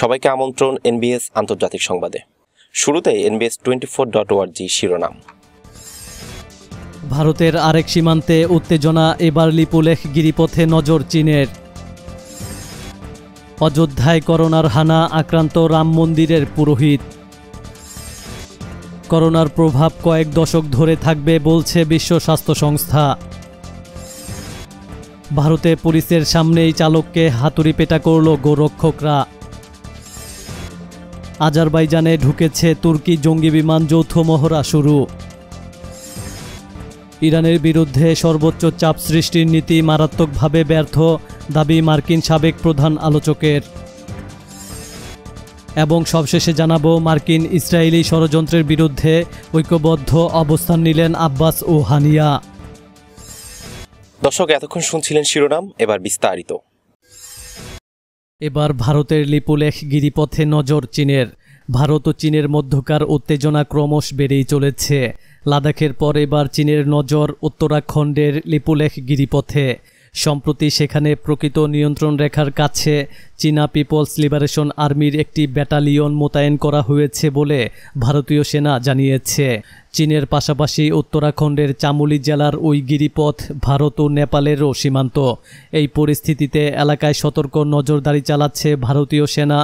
সবাইকে আমন্ত্রণ এনবিএস আন্তর্জাতিক সংবাদে শুরুতে এনবিএস টোয়েন্টি ফোর ডট ওয়ার্জি শিরোনাম ভারতের আরেক সীমান্তে উত্তেজনা এবার লিপুলেখ গিরিপথে নজর চীনের অযোধ্যায় করোনার হানা আক্রান্ত রাম মন্দিরের পুরোহিত করোনার প্রভাব কয়েক দশক ধরে থাকবে বলছে বিশ্ব স্বাস্থ্য সংস্থা ভারতে পুলিশের সামনেই চালককে হাতুড়ি পেটা করল গোরক্ষকরা আজারবাইজানে ঢুকেছে তুর্কি জঙ্গি বিমান যৌথ মহড়া শুরু ইরানের বিরুদ্ধে সর্বোচ্চ চাপ সৃষ্টির নীতি মারাত্মকভাবে ব্যর্থ দাবি মার্কিন সাবেক প্রধান আলোচকের এবং সবশেষে জানাবো মার্কিন ইসরায়েলি ষড়যন্ত্রের বিরুদ্ধে ঐক্যবদ্ধ অবস্থান নিলেন আব্বাস ও হানিয়া দর্শক এতক্ষণ শুনছিলেন শিরোনাম এবার বিস্তারিত এবার ভারতের লিপুলেখ গিরিপথে নজর চীনের ভারত ও চীনের মধ্যকার উত্তেজনা ক্রমশ বেড়েই চলেছে লাদাখের পর এবার চীনের নজর উত্তরাখণ্ডের লিপুলেখ গিরিপথে সম্প্রতি সেখানে প্রকৃত নিয়ন্ত্রণ রেখার কাছে চীনা পিপলস লিবারেশন আর্মির একটি ব্যাটালিয়ন মোতায়েন করা হয়েছে বলে ভারতীয় সেনা জানিয়েছে চীনের পাশাপাশি উত্তরাখণ্ডের চামুলি জেলার ওই গিরিপথ ভারত ও নেপালেরও সীমান্ত এই পরিস্থিতিতে এলাকায় সতর্ক নজরদারি চালাচ্ছে ভারতীয় সেনা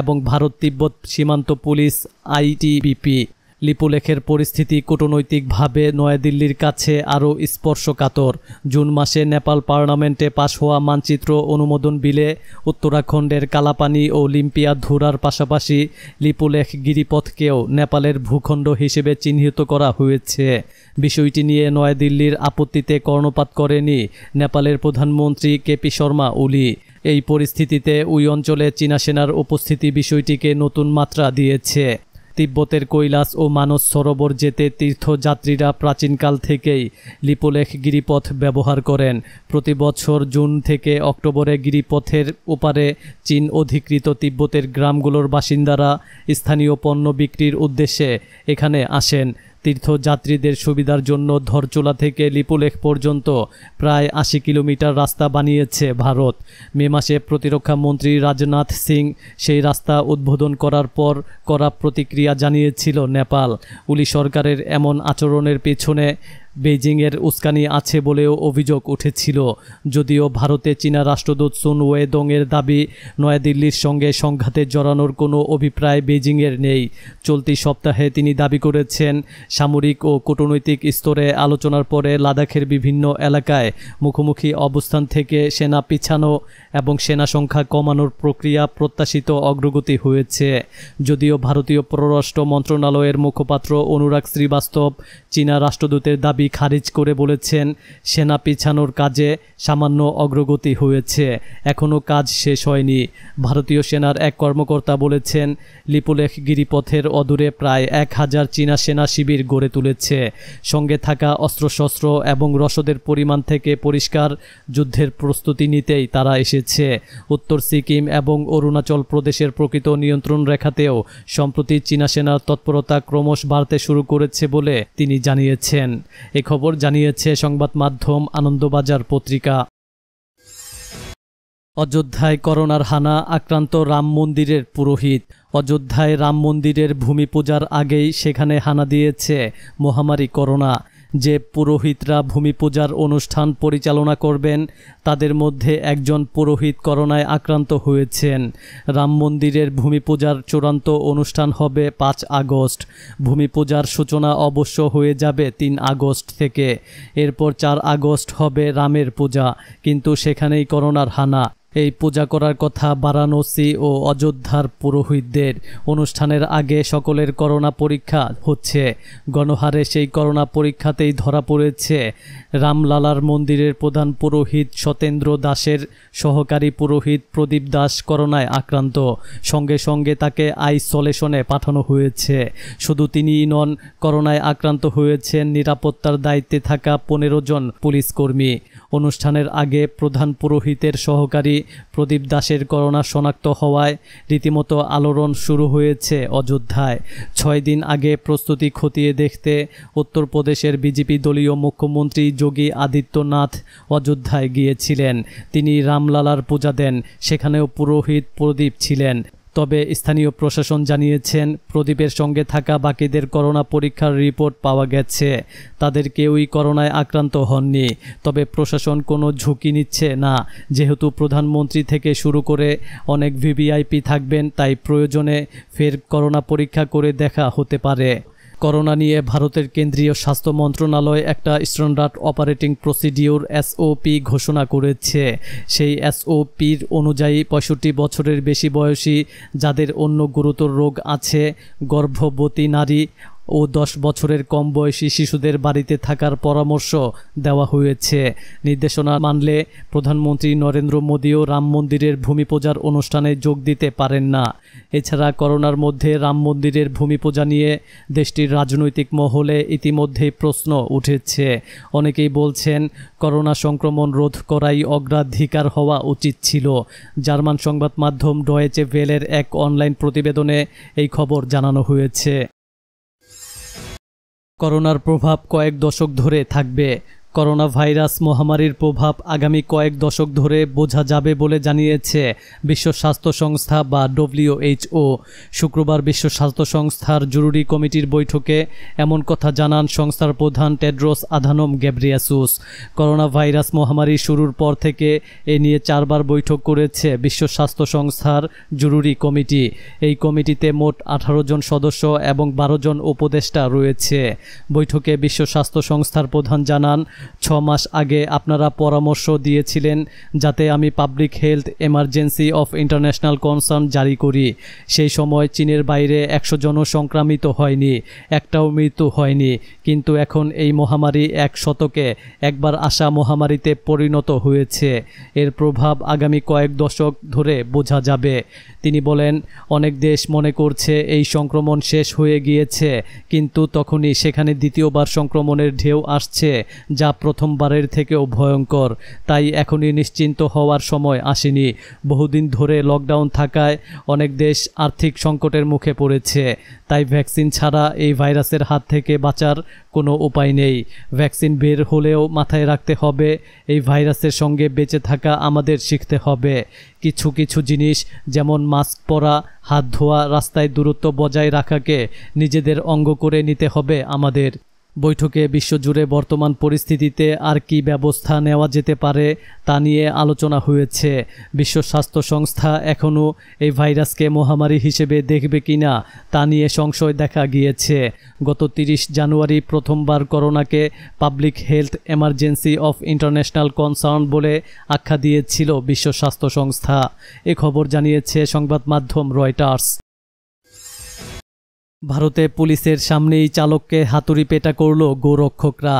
এবং ভারত তিব্বত সীমান্ত পুলিশ আইটিবিপি লিপুলেখের পরিস্থিতি কূটনৈতিকভাবে নয়াদিল্লির কাছে আরও স্পর্শকাতর জুন মাসে নেপাল পার্লামেন্টে পাশ হওয়া মানচিত্র অনুমোদন বিলে উত্তরাখণ্ডের কালাপানি ও লিম্পিয়া ধুরার পাশাপাশি লিপুলেখ গিরিপথকেও নেপালের ভূখণ্ড হিসেবে চিহ্নিত করা হয়েছে বিষয়টি নিয়ে নয়াদিল্লির আপত্তিতে কর্ণপাত করেনি নেপালের প্রধানমন্ত্রী কেপি শর্মা ওলি এই পরিস্থিতিতে ওই অঞ্চলে চীনা সেনার উপস্থিতি বিষয়টিকে নতুন মাত্রা দিয়েছে তিব্বতের কৈলাস ও মানস সরোবর যেতে তীর্থযাত্রীরা প্রাচীনকাল থেকেই লিপোলেখ গিরিপথ ব্যবহার করেন প্রতি বছর জুন থেকে অক্টোবরে গিরিপথের ওপারে চীন অধিকৃত তিব্বতের গ্রামগুলোর বাসিন্দারা স্থানীয় পণ্য বিক্রির উদ্দেশ্যে এখানে আসেন তীর্থযাত্রীদের সুবিধার জন্য ধরচোলা থেকে লিপুলেখ পর্যন্ত প্রায় আশি কিলোমিটার রাস্তা বানিয়েছে ভারত মে মাসে প্রতিরক্ষা মন্ত্রী রাজনাথ সিং সেই রাস্তা উদ্বোধন করার পর করা প্রতিক্রিয়া জানিয়েছিল নেপাল উলি সরকারের এমন আচরণের পেছনে বেইজিংয়ের উস্কানি আছে বলেও অভিযোগ উঠেছিল যদিও ভারতে চীনা রাষ্ট্রদূত সুন ওয়েদংয়ের দাবি নয়াদিল্লির সঙ্গে সংঘাতে জড়ানোর কোনো অভিপ্রায় বেইজিংয়ের নেই চলতি সপ্তাহে তিনি দাবি করেছেন সামরিক ও কূটনৈতিক স্তরে আলোচনার পরে লাদাখের বিভিন্ন এলাকায় মুখোমুখি অবস্থান থেকে সেনা পিছানো এবং সেনা সংখ্যা কমানোর প্রক্রিয়া প্রত্যাশিত অগ্রগতি হয়েছে যদিও ভারতীয় পররাষ্ট্র মন্ত্রণালয়ের মুখপাত্র অনুরাগ শ্রীবাস্তব চীনা রাষ্ট্রদূতের দাবি দাবি খারিজ করে বলেছেন সেনা পিছানোর কাজে সামান্য অগ্রগতি হয়েছে এখনও কাজ শেষ হয়নি ভারতীয় সেনার এক কর্মকর্তা বলেছেন লিপুলেখ গিরিপথের অদূরে প্রায় এক হাজার চীনা সেনা শিবির গড়ে তুলেছে সঙ্গে থাকা অস্ত্রশস্ত্র এবং রসদের পরিমাণ থেকে পরিষ্কার যুদ্ধের প্রস্তুতি নিতেই তারা এসেছে উত্তর সিকিম এবং অরুণাচল প্রদেশের প্রকৃত নিয়ন্ত্রণ রেখাতেও সম্প্রতি চীনা সেনার তৎপরতা ক্রমশ বাড়তে শুরু করেছে বলে তিনি জানিয়েছেন এ খবর জানিয়েছে সংবাদ মাধ্যম আনন্দবাজার পত্রিকা অযোধ্যায় করোনার হানা আক্রান্ত রাম মন্দিরের পুরোহিত অযোধ্যায় রাম মন্দিরের ভূমি পূজার আগেই সেখানে হানা দিয়েছে মহামারী করোনা যে পুরোহিতরা ভূমি পূজার অনুষ্ঠান পরিচালনা করবেন তাদের মধ্যে একজন পুরোহিত করোনায় আক্রান্ত হয়েছেন রাম মন্দিরের ভূমি পূজার চূড়ান্ত অনুষ্ঠান হবে পাঁচ আগস্ট ভূমি পূজার সূচনা অবশ্য হয়ে যাবে তিন আগস্ট থেকে এরপর চার আগস্ট হবে রামের পূজা কিন্তু সেখানেই করোনার হানা এই পূজা করার কথা বারাণসী ও অযোধ্যার পুরোহিতদের অনুষ্ঠানের আগে সকলের করোনা পরীক্ষা হচ্ছে গণহারে সেই করোনা পরীক্ষাতেই ধরা পড়েছে রামলালার মন্দিরের প্রধান পুরোহিত সতেন্দ্র দাসের সহকারী পুরোহিত প্রদীপ দাস করোনায় আক্রান্ত সঙ্গে সঙ্গে তাকে আইসোলেশনে পাঠানো হয়েছে শুধু তিনিই নন করোনায় আক্রান্ত হয়েছেন নিরাপত্তার দায়িত্বে থাকা পনেরো জন পুলিশ কর্মী অনুষ্ঠানের আগে প্রধান পুরোহিতের সহকারী প্রদীপ দাসের করোনা শনাক্ত হওয়ায় রীতিমতো আলোড়ন শুরু হয়েছে অযোধ্যায় ছয় দিন আগে প্রস্তুতি খতিয়ে দেখতে উত্তরপ্রদেশের বিজেপি দলীয় মুখ্যমন্ত্রী যোগী আদিত্যনাথ অযোধ্যায় গিয়েছিলেন তিনি রামলালার পূজা দেন সেখানেও পুরোহিত প্রদীপ ছিলেন তবে স্থানীয় প্রশাসন জানিয়েছেন প্রদীপের সঙ্গে থাকা বাকিদের করোনা পরীক্ষার রিপোর্ট পাওয়া গেছে তাদের কেউই করোনায় আক্রান্ত হননি তবে প্রশাসন কোনো ঝুঁকি নিচ্ছে না যেহেতু প্রধানমন্ত্রী থেকে শুরু করে অনেক ভিভিআইপি থাকবেন তাই প্রয়োজনে ফের করোনা পরীক্ষা করে দেখা হতে পারে করোনা নিয়ে ভারতের কেন্দ্রীয় স্বাস্থ্য মন্ত্রণালয় একটা স্ট্যান্ডার্ড অপারেটিং প্রসিডিওর এসওপি ঘোষণা করেছে সেই এসওপির অনুযায়ী পঁয়ষট্টি বছরের বেশি বয়সী যাদের অন্য গুরুতর রোগ আছে গর্ভবতী নারী ও দশ বছরের কম বয়সী শিশুদের বাড়িতে থাকার পরামর্শ দেওয়া হয়েছে নির্দেশনা মানলে প্রধানমন্ত্রী নরেন্দ্র মোদীও রাম মন্দিরের ভূমি পূজার অনুষ্ঠানে যোগ দিতে পারেন না এছাড়া করোনার মধ্যে রাম মন্দিরের ভূমি পূজা নিয়ে দেশটির রাজনৈতিক মহলে ইতিমধ্যেই প্রশ্ন উঠেছে অনেকেই বলছেন করোনা সংক্রমণ রোধ করাই অগ্রাধিকার হওয়া উচিত ছিল জার্মান সংবাদ মাধ্যম ডয়েচে ভেলের এক অনলাইন প্রতিবেদনে এই খবর জানানো হয়েছে করোনার প্রভাব কয়েক দশক ধরে থাকবে করোনা ভাইরাস মহামারীর প্রভাব আগামী কয়েক দশক ধরে বোঝা যাবে বলে জানিয়েছে বিশ্ব স্বাস্থ্য সংস্থা বা ডব্লিউএইচও শুক্রবার বিশ্ব স্বাস্থ্য সংস্থার জরুরি কমিটির বৈঠকে এমন কথা জানান সংস্থার প্রধান Tedros Adhanom Ghebreyesus corona virus মহামারী শুরুর পর থেকে এ নিয়ে চারবার বৈঠক করেছে বিশ্ব স্বাস্থ্য সংস্থার জরুরি কমিটি এই কমিটিতে মোট আঠারো জন সদস্য এবং বারো জন উপদেষ্টা রয়েছে বৈঠকে বিশ্ব স্বাস্থ্য সংস্থার প্রধান জানান ছ মাস আগে আপনারা পরামর্শ দিয়েছিলেন যাতে আমি public health emergency of international concern জারি করি সেই সময় চীনের বাইরে একশো জনও সংক্রামিত হয়নি একটাও মৃত্যু হয়নি কিন্তু এখন এই মহামারী এক শতকে একবার আসা মহামারীতে পরিণত হয়েছে এর প্রভাব আগামী কয়েক দশক ধরে বোঝা যাবে তিনি বলেন অনেক দেশ মনে করছে এই সংক্রমণ শেষ হয়ে গিয়েছে কিন্তু তখনই সেখানে দ্বিতীয়বার সংক্রমণের ঢেউ আসছে যা প্রথমবারের থেকেও ভয়ঙ্কর তাই এখনই নিশ্চিন্ত হওয়ার সময় আসেনি বহুদিন ধরে লকডাউন থাকায় অনেক দেশ আর্থিক সংকটের মুখে পড়েছে তাই ভ্যাকসিন ছাড়া এই ভাইরাসের হাত থেকে বাঁচার কোনো উপায় নেই ভ্যাকসিন বের হলেও মাথায় রাখতে হবে এই ভাইরাসের সঙ্গে বেঁচে থাকা আমাদের শিখতে হবে কিছু কিছু জিনিস যেমন মাস্ক পরা হাত ধোয়া রাস্তায় দূরত্ব বজায় রাখাকে নিজেদের অঙ্গ করে নিতে হবে আমাদের বৈঠকে বিশ্বজুড়ে বর্তমান পরিস্থিতিতে আর কি ব্যবস্থা নেওয়া যেতে পারে তা নিয়ে আলোচনা হয়েছে বিশ্ব স্বাস্থ্য সংস্থা এখনও এই ভাইরাসকে মহামারী হিসেবে দেখবে কি না তা নিয়ে সংশয় দেখা গিয়েছে গত তিরিশ জানুয়ারি প্রথমবার করোনাকে public health emergency of international concern বলে আখ্যা দিয়েছিল বিশ্ব স্বাস্থ্য সংস্থা এ খবর জানিয়েছে সংবাদ মাধ্যম রয়টার্স ভারতে পুলিশের সামনেই চালককে হাতুড়ি পেটা করল গোরক্ষকরা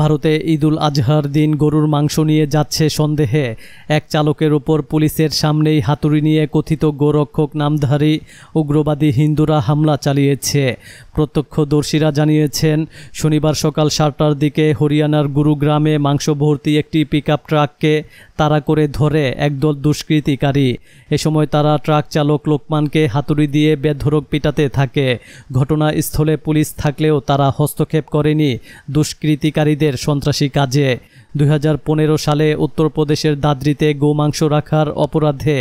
ভারতে ঈদুল আজহার দিন গরুর মাংস নিয়ে যাচ্ছে সন্দেহে এক চালকের ওপর পুলিশের সামনেই হাতুড়ি নিয়ে কথিত গোরক্ষক নামধারী উগ্রবাদী হিন্দুরা হামলা চালিয়েছে প্রত্যক্ষদর্শীরা জানিয়েছেন শনিবার সকাল সাতটার দিকে হরিয়ানার গুরুগ্রামে মাংস ভর্তি একটি পিক ট্রাককে তাড়া করে ধরে একদল দুষ্কৃতিকারী এ সময় তারা ট্রাক চালক লোকমানকে হাতুড়ি দিয়ে বেধরক পিটাতে থাকে ঘটনাস্থলে পুলিশ থাকলেও তারা হস্তক্ষেপ করেনি দুষ্কৃতিকারী জঙ্গিদের সন্ত্রাসী কাজে দুই সালে উত্তরপ্রদেশের দাদ্রিতে গোমাংস রাখার অপরাধে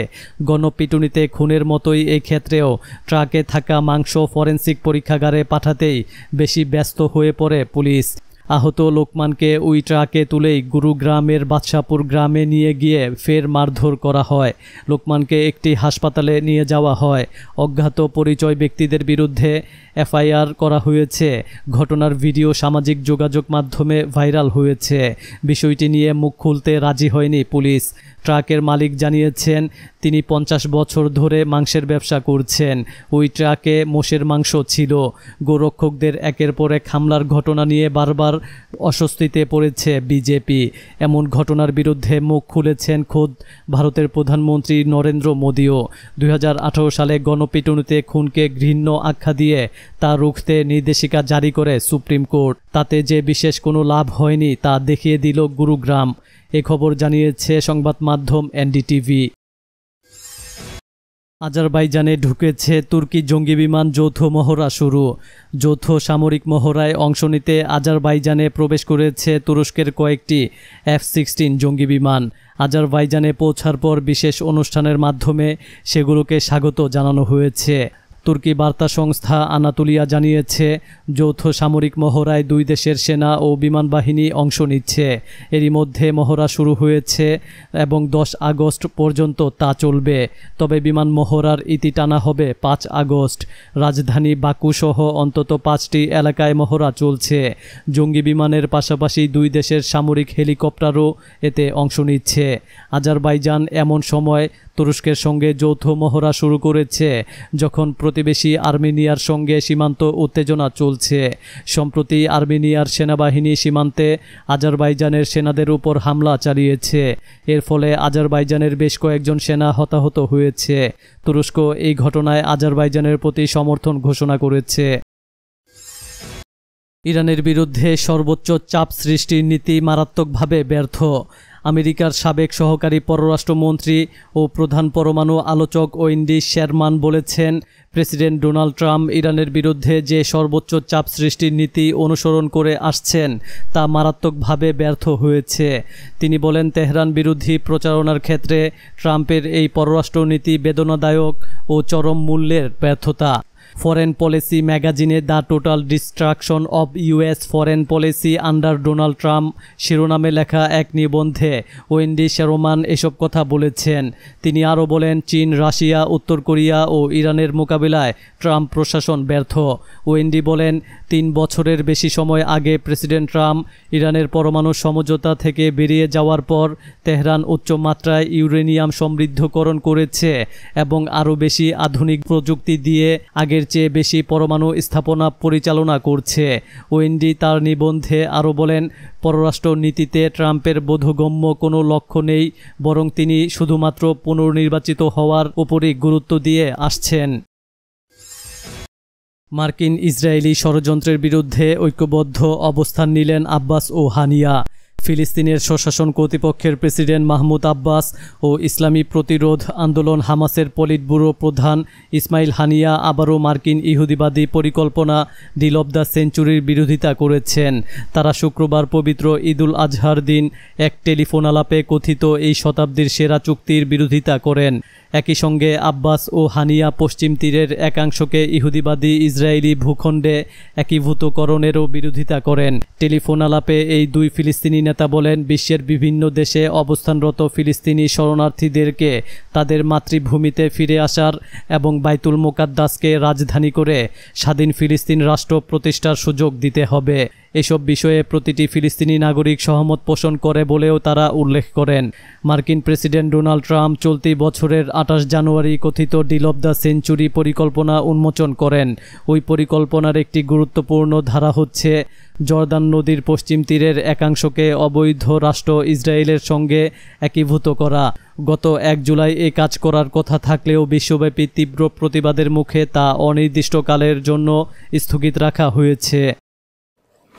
গণপিটুনিতে খুনের মতোই এই ক্ষেত্রেও ট্রাকে থাকা মাংস ফরেন্সিক পরীক্ষাগারে পাঠাতেই বেশি ব্যস্ত হয়ে পড়ে পুলিশ আহত লোকমানকে ওই ট্রাকে তুলেই গুরুগ্রামের বাদশাপুর গ্রামে নিয়ে গিয়ে ফের মারধর করা হয় লোকমানকে একটি হাসপাতালে নিয়ে যাওয়া হয় অজ্ঞাত পরিচয় ব্যক্তিদের বিরুদ্ধে এফআইআর করা হয়েছে ঘটনার ভিডিও সামাজিক যোগাযোগ মাধ্যমে ভাইরাল হয়েছে বিষয়টি নিয়ে মুখ খুলতে রাজি হয়নি পুলিশ ট্রাকের মালিক জানিয়েছেন তিনি পঞ্চাশ বছর ধরে মাংসের ব্যবসা করছেন ওই ট্রাকে মোষের মাংস ছিল গোরক্ষকদের একের পরে খামলার ঘটনা নিয়ে বারবার অস্বস্তিতে পড়েছে বিজেপি এমন ঘটনার বিরুদ্ধে মুখ খুলেছেন খোদ ভারতের প্রধানমন্ত্রী নরেন্দ্র মোদীও দুই সালে গণপিটুনিতে খুনকে ঘৃণ্য আখ্যা দিয়ে তা রুখতে নির্দেশিকা জারি করে সুপ্রিম কোর্ট তাতে যে বিশেষ কোনো লাভ হয়নি তা দেখিয়ে দিল গুরুগ্রাম এ খবর জানিয়েছে সংবাদ মাধ্যম এনডিটিভি আজারবাইজানে ঢুকেছে তুর্কি জঙ্গি বিমান যৌথ মহড়া শুরু যৌথ সামরিক মহড়ায় অংশ নিতে আজারবাইজানে প্রবেশ করেছে তুরস্কের কয়েকটি এফ সিক্সটিন জঙ্গি বিমান আজারবাইজানে পৌঁছার পর বিশেষ অনুষ্ঠানের মাধ্যমে সেগুলোকে স্বাগত জানানো হয়েছে তুর্কি বার্তা সংস্থা আনাতুলিয়া জানিয়েছে যৌথ সামরিক মহড়ায় দুই দেশের সেনা ও বিমান বাহিনী অংশ নিচ্ছে এরই মধ্যে মহড়া শুরু হয়েছে এবং দশ আগস্ট পর্যন্ত তা চলবে তবে বিমান মহড়ার ইতি টানা হবে পাঁচ আগস্ট রাজধানী বাকুসহ অন্তত পাঁচটি এলাকায় মহড়া চলছে জঙ্গি বিমানের পাশাপাশি দুই দেশের সামরিক হেলিকপ্টারও এতে অংশ নিচ্ছে আজারবাইজান এমন সময় তুরস্কের সঙ্গে যৌথ মহড়া শুরু করেছে যখন প্রতিবেশী আর্মেনিয়ার সঙ্গে সীমান্ত উত্তেজনা চলছে সম্প্রতি আর্মেনিয়ার সেনাবাহিনী সীমান্তে আজারবাইজানের সেনাদের উপর হামলা চালিয়েছে এর ফলে আজারবাইজানের বেশ কয়েকজন সেনা হতাহত হয়েছে তুরস্ক এই ঘটনায় আজারবাইজানের প্রতি সমর্থন ঘোষণা করেছে ইরানের বিরুদ্ধে সর্বোচ্চ চাপ সৃষ্টির নীতি মারাত্মকভাবে ব্যর্থ আমেরিকার সাবেক সহকারী পররাষ্ট্রমন্ত্রী ও প্রধান পরমাণু আলোচক ওয়েন্ডি শেরমান বলেছেন প্রেসিডেন্ট ডোনাল্ড ট্রাম্প ইরানের বিরুদ্ধে যে সর্বোচ্চ চাপ সৃষ্টির নীতি অনুসরণ করে আসছেন তা মারাত্মকভাবে ব্যর্থ হয়েছে তিনি বলেন তেহরান বিরোধী প্রচারণার ক্ষেত্রে ট্রাম্পের এই পররাষ্ট্রনীতি বেদনাদায়ক ও চরম মূল্যের ব্যর্থতা ফরেন পলিসি ম্যাগাজিনে the total destruction of US foreign policy under Donald Trump শিরোনামে লেখা এক নিবন্ধে ওয়েন্ডি শেরোমান এসব কথা বলেছেন তিনি আরও বলেন চীন রাশিয়া উত্তর কোরিয়া ও ইরানের মোকাবিলায় ট্রাম্প প্রশাসন ব্যর্থ ওয়েন্ডি বলেন তিন বছরের বেশি সময় আগে প্রেসিডেন্ট ট্রাম্প ইরানের পরমাণু সমঝোতা থেকে বেরিয়ে যাওয়ার পর তেহরান উচ্চ মাত্রায় ইউরেনিয়াম সমৃদ্ধকরণ করেছে এবং আরও বেশি আধুনিক প্রযুক্তি দিয়ে আগের এর চেয়ে বেশি পরমাণু স্থাপনা পরিচালনা করছে ওয়েন্ডি তার নিবন্ধে আরও বলেন পররাষ্ট্র নীতিতে ট্রাম্পের বোধগম্য কোনো লক্ষ্য নেই বরং তিনি শুধুমাত্র পুনর্নির্বাচিত হওয়ার ওপরই গুরুত্ব দিয়ে আসছেন মার্কিন ইসরায়েলি ষড়যন্ত্রের বিরুদ্ধে ঐক্যবদ্ধ অবস্থান নিলেন আব্বাস ও হানিয়া ফিলিস্তিনের স্বশাসন কর্তৃপক্ষের প্রেসিডেন্ট মাহমুদ আব্বাস ও ইসলামী প্রতিরোধ আন্দোলন হামাসের পলিট ব্যুরো প্রধান ইসমাইল হানিয়া আবারও মার্কিন ইহুদিবাদী পরিকল্পনা ডিল অব দ্য সেঞ্চুরির বিরোধিতা করেছেন তারা শুক্রবার পবিত্র ঈদুল আজহার দিন এক টেলিফোন আলাপে কথিত এই শতাব্দীর সেরা চুক্তির বিরোধিতা করেন একই সঙ্গে আব্বাস ও হানিয়া পশ্চিম তীরের একাংশকে ইহুদিবাদী ইসরায়েলি ভূখণ্ডে একীভূতকরণেরও বিরোধিতা করেন টেলিফোন আলাপে এই দুই ফিলিস্তিনি নেতা বলেন বিশ্বের বিভিন্ন দেশে অবস্থানরত ফিলিস্তিনি শরণার্থীদেরকে তাদের মাতৃভূমিতে ফিরে আসার এবং বাইতুল মোকাদ্দাসকে রাজধানী করে স্বাধীন ফিলিস্তিন রাষ্ট্র প্রতিষ্ঠার সুযোগ দিতে হবে এসব বিষয়ে প্রতিটি ফিলিস্তিনি নাগরিক সহমত পোষণ করে বলেও তারা উল্লেখ করেন মার্কিন প্রেসিডেন্ট ডোনাল্ড ট্রাম্প চলতি বছরের আঠাশ জানুয়ারি কথিত ডিল অব দ্য সেঞ্চুরি পরিকল্পনা উন্মোচন করেন ওই পরিকল্পনার একটি গুরুত্বপূর্ণ ধারা হচ্ছে জর্দান নদীর পশ্চিম তীরের একাংশকে অবৈধ রাষ্ট্র ইসরায়েলের সঙ্গে একীভূত করা গত এক জুলাই এ কাজ করার কথা থাকলেও বিশ্বব্যাপী তীব্র প্রতিবাদের মুখে তা অনির্দিষ্টকালের জন্য স্থগিত রাখা হয়েছে